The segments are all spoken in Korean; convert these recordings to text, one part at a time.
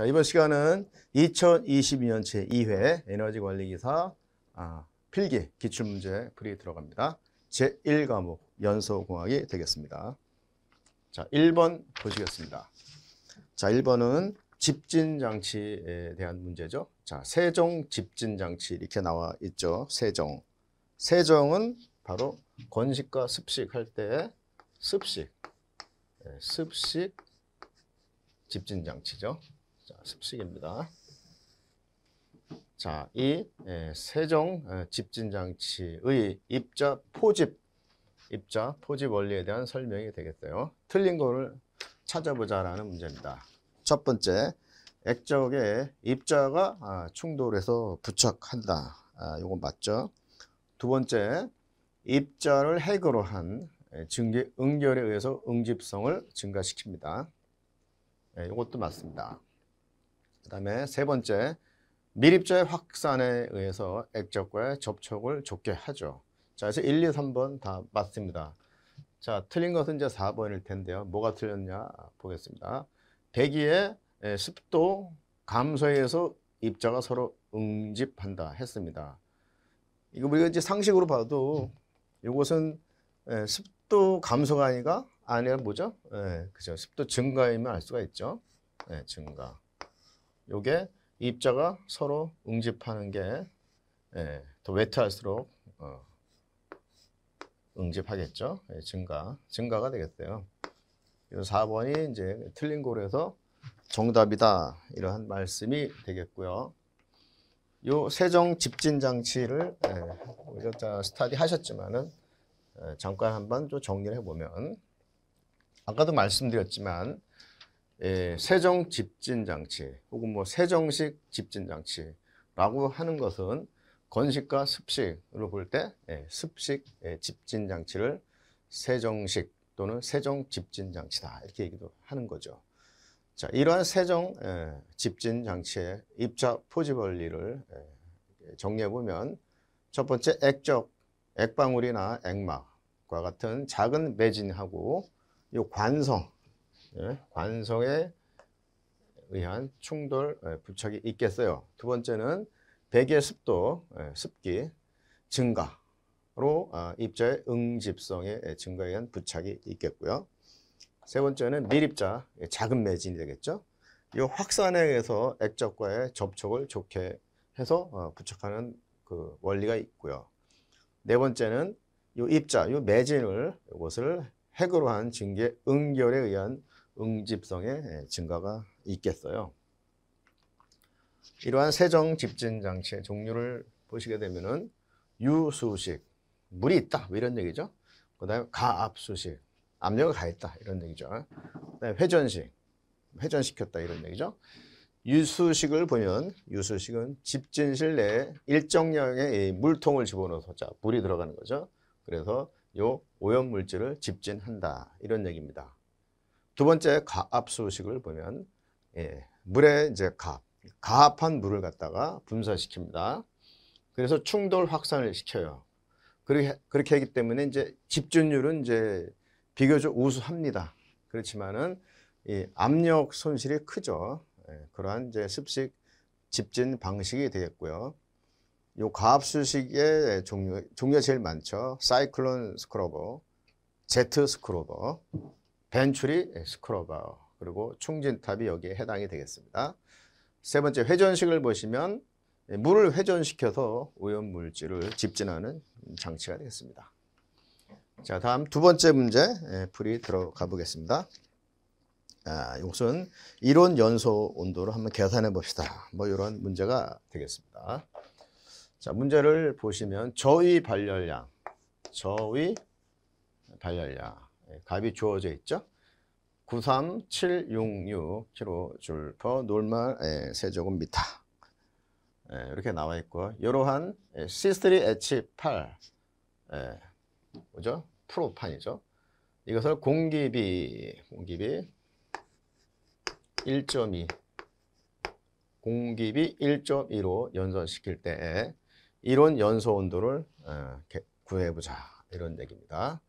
자, 이번 시간은 2022년 제2회 에너지 관리 기사 아, 필기 기출 문제 풀이 들어갑니다. 제1과목 연소공학이 되겠습니다. 자, 1번 보시겠습니다. 자, 1번은 집진 장치에 대한 문제죠. 자, 세정 집진 장치 이렇게 나와 있죠. 세정. 세정은 바로 건식과 습식 할 때 습식. 예, 습식 집진 장치죠. 자, 습식입니다. 자, 이세종 예, 예, 집진장치의 입자 포집, 입자 포집 원리에 대한 설명이 되겠어요 틀린 거를 찾아보자라는 문제입니다. 첫 번째, 액적에 입자가 아, 충돌해서 부착한다. 이건 아, 맞죠? 두 번째, 입자를 핵으로 한 예, 증기 응결에 의해서 응집성을 증가시킵니다. 이것도 맞습니다. 그다음에 세 번째 밀입자의 확산에 의해서 액적과의 접촉을 좁게 하죠. 자, 그래서 1, 2, 3번 다 맞습니다. 자, 틀린 것은 이제 4번일 텐데요. 뭐가 틀렸냐 보겠습니다. 대기의 예, 습도 감소에 의해서 입자가 서로 응집한다 했습니다. 이거 우리가 이제 상식으로 봐도 이것은 예, 습도 감소가 아니라 아니라 뭐죠? 예, 그죠. 습도 증가이면 알 수가 있죠. 예, 증가. 요게 입자가 서로 응집하는 게더 예, 외트할수록 어, 응집하겠죠. 예, 증가, 증가가 되겠대요. 4번이 이제 틀린 고래서 정답이다 이러한 말씀이 되겠고요. 요 세정 집진 장치를 예, 스타디 하셨지만은 잠깐 한번 좀 정리해 를 보면 아까도 말씀드렸지만 예, 세정 집진 장치 혹은 뭐 세정식 집진 장치라고 하는 것은 건식과 습식으로 볼때 예, 습식 예, 집진 장치를 세정식 또는 세정 집진 장치다 이렇게 얘기도 하는 거죠. 자, 이러한 세정 예, 집진 장치의 입자 포지 원리를 정리해 보면 첫 번째 액적 액방울이나 액막과 같은 작은 매진하고 요 관성 예, 관성에 의한 충돌 예, 부착이 있겠어요. 두 번째는 배기의 습도, 예, 습기 증가로 아, 입자의 응집성의 증가에 의한 부착이 있겠고요. 세 번째는 밀입자, 작은 매진이 되겠죠. 이 확산에 의해서 액적과의 접촉을 좋게 해서 어, 부착하는 그 원리가 있고요. 네 번째는 이 입자, 이 매진을 이것을 핵으로 한 징계 응결에 의한 응집성의 예, 증가가 있겠어요. 이러한 세정 집진 장치의 종류를 보시게 되면은 유수식 물이 있다 뭐 이런 얘기죠. 그다음에 가압수식 압력을 가했다 이런 얘기죠. 그다음에 회전식 회전시켰다 이런 얘기죠. 유수식을 보면 유수식은 집진실 내에 일정량의 물통을 집어넣어서 자 물이 들어가는 거죠. 그래서 요 오염물질을 집진한다 이런 얘기입니다. 두 번째 가압수식을 보면 예, 물에 이제 가압, 가압한 물을 갖다가 분사시킵니다. 그래서 충돌 확산을 시켜요. 그렇게, 그렇게 하기 때문에 이제 집중률은 이제 비교적 우수합니다. 그렇지만은 이 압력 손실이 크죠. 예, 그러한 이제 습식 집진 방식이 되겠고요. 요 가압수식의 종류, 종류가 제일 많죠. 사이클론 스크러버, 제트 스크러버, 벤츄리 스크로바버 그리고 충진탑이 여기에 해당이 되겠습니다. 세 번째 회전식을 보시면 물을 회전시켜서 오염물질을 집진하는 장치가 되겠습니다. 자 다음 두 번째 문제 예, 풀이 들어가 보겠습니다. 아, 이것은 이론 연소 온도를 한번 계산해 봅시다. 뭐 이런 문제가 되겠습니다. 자 문제를 보시면 저위 발열량, 저위 발열량 예, 값이 주어져 있죠. 93766 킬로줄 퍼 놀말 예, 세제곱미터 예, 이렇게 나와 있고 이러한 C3H8 뭐죠? 프로판이죠. 이것을 공기비 공기비 1.2 공기비 1.2로 연선시킬 때 이론 연소 온도를 어, 구해보자 이런 얘기입니다.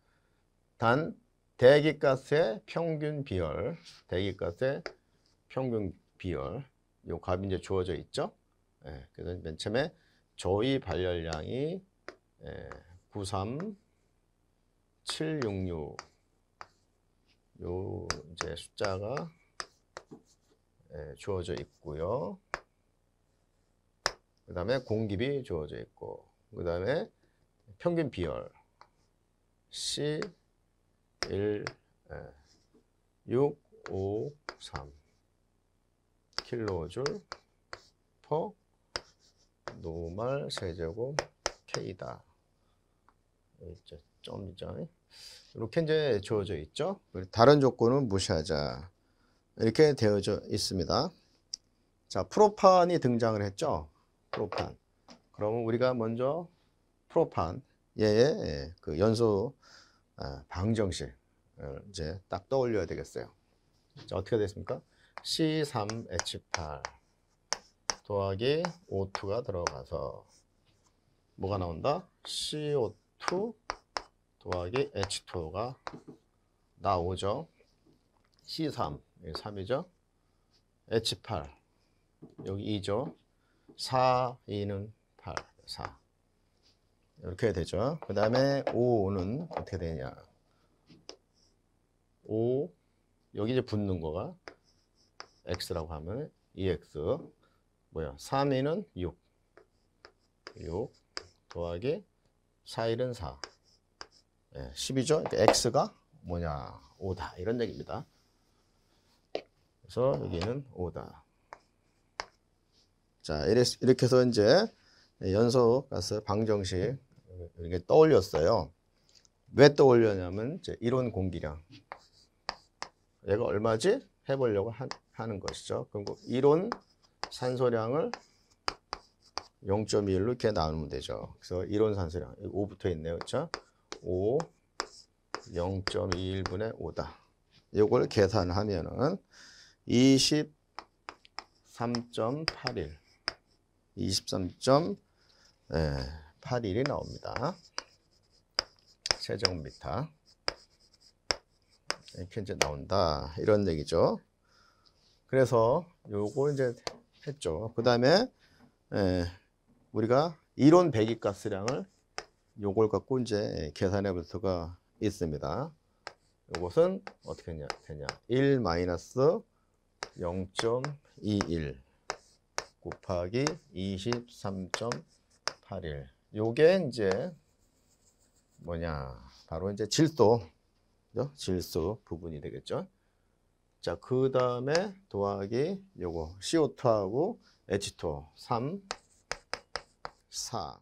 단 대기가스의 평균 비열, 대기가스의 평균 비열, 요 값이 이제 주어져 있죠. 예, 그래서 맨 처음에 조이 발열량이 예, 93766. 요 이제 숫자가 예, 주어져 있고요. 그 다음에 공기비 주어져 있고, 그 다음에 평균 비열 C 1, 6, 5, 3 킬로줄 퍼 노말 세제곱 K다. 이제 점이죠. 이렇게 이제 주어져 있죠. 다른 조건은 무시하자. 이렇게 되어져 있습니다. 자, 프로판이 등장을 했죠. 프로판. 그러면 우리가 먼저 프로판 얘의 예, 예, 예. 그 연소 아, 방정식을 어, 이제 딱 떠올려야 되겠어요. 자, 어떻게 됐습니까? C3H8 더하기 O2가 들어가서 뭐가 나온다? CO2 더하기 H2가 나오죠. C3, 3이죠. H8, 여기 2죠. 4, 2는 8, 4. 이렇게 되죠. 그 다음에 5는 어떻게 되냐. 5 여기 이제 붙는 거가 x라고 하면 e x 뭐야 3이는 6 6 더하기 4일은 4 예, 10이죠. 그러니까 x가 뭐냐 5다 이런 얘기입니다. 그래서 여기는 5다. 자 이렇게 해서 이제 연소 가스 방정식 이렇게 떠올렸어요. 왜 떠올렸냐면 이제 이론 공기량. 얘가 얼마지? 해보려고 하, 는 것이죠. 그리고 이론 산소량을 0.1로 이렇게 나누면 되죠. 그래서 이론 산소량 5부터 있네요. 그렇죠? 5 0.21분의 5다. 이걸 계산하면은 23.81 23. 예. 81이 나옵니다. 세제곱미터 이렇게 이제 나온다 이런 얘기죠. 그래서 요거 이제 했죠. 그 다음에 예, 우리가 이론 배기 가스량을 요걸 갖고 이제 계산해 볼 수가 있습니다. 요것은 어떻게 되냐? 1 마이너스 0.21 곱하기 23.81 요게 이제 뭐냐 바로 이제 질소 그죠? 질소 부분이 되겠죠 자그 다음에 더하기 요거 CO2하고 H2 3 4